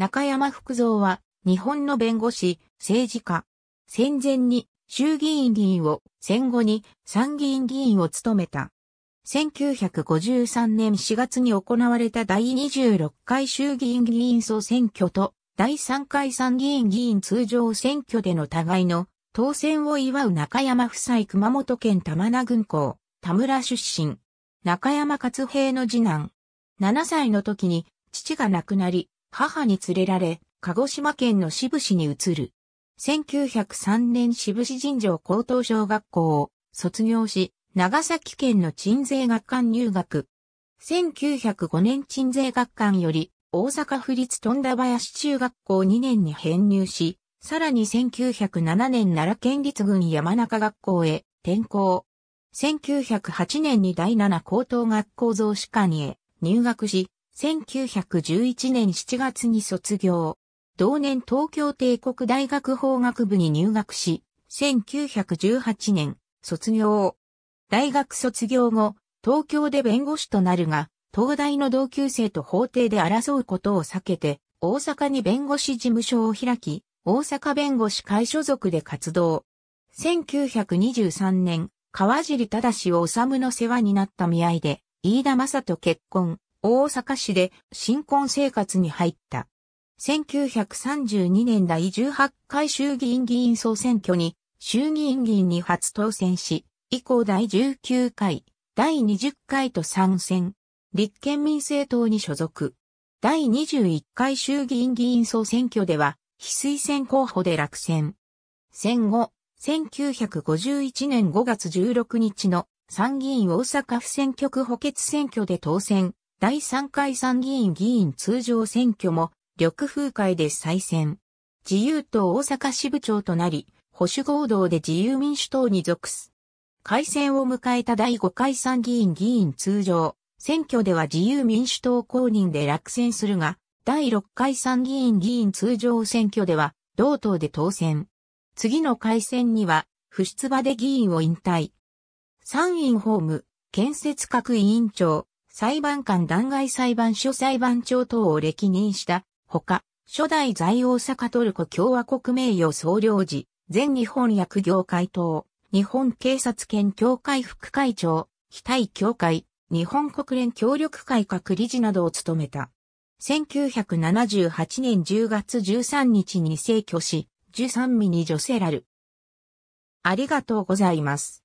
中山福蔵は、日本の弁護士、政治家。戦前に衆議院議員を、戦後に参議院議員を務めた。1953年4月に行われた第26回衆議院議員総選挙と第3回参議院議員通常選挙での互いの当選を祝う中山夫妻熊本県玉名郡港、田村出身。中山勝平の次男。7歳の時に父が亡くなり、母に連れられ、鹿児島県の渋布市に移る。1903年渋布市尋常高等小学校を卒業し、長崎県の鎮税学館入学。1905年鎮税学館より大阪府立富田林中学校2年に編入し、さらに1907年奈良県立郡山中学校へ転校。1908年に第7高等学校増士館へ入学し、1911年7月に卒業。同年東京帝国大学法学部に入学し、1918年卒業。大学卒業後、東京で弁護士となるが、東大の同級生と法廷で争うことを避けて、大阪に弁護士事務所を開き、大阪弁護士会所属で活動。1923年、川尻忠を治の世話になった見合いで、飯田正と結婚。大阪市で新婚生活に入った。1932年第18回衆議院議員総選挙に衆議院議員に初当選し、以降第19回、第20回と参戦。立憲民政党に所属。第21回衆議院議員総選挙では、非推薦候補で落選。戦後、1951年5月16日の参議院大阪府選挙区補欠選挙で当選。第3回参議院議員通常選挙も、緑風会で再選。自由党大阪支部長となり、保守合同で自由民主党に属す。改選を迎えた第5回参議院議員通常、選挙では自由民主党公認で落選するが、第6回参議院議員通常選挙では、同党で当選。次の改選には、不出馬で議員を引退。参院法務、建設各委員長、裁判官弾劾裁判所裁判長等を歴任したほか、初代在大阪トルコ共和国名誉総領事、全日本薬業会等、日本警察権協会副会長、非対協会、日本国連協力会各理事などを務めた。1978年10月13日に逝去し、13ミニ女性ラル。ありがとうございます。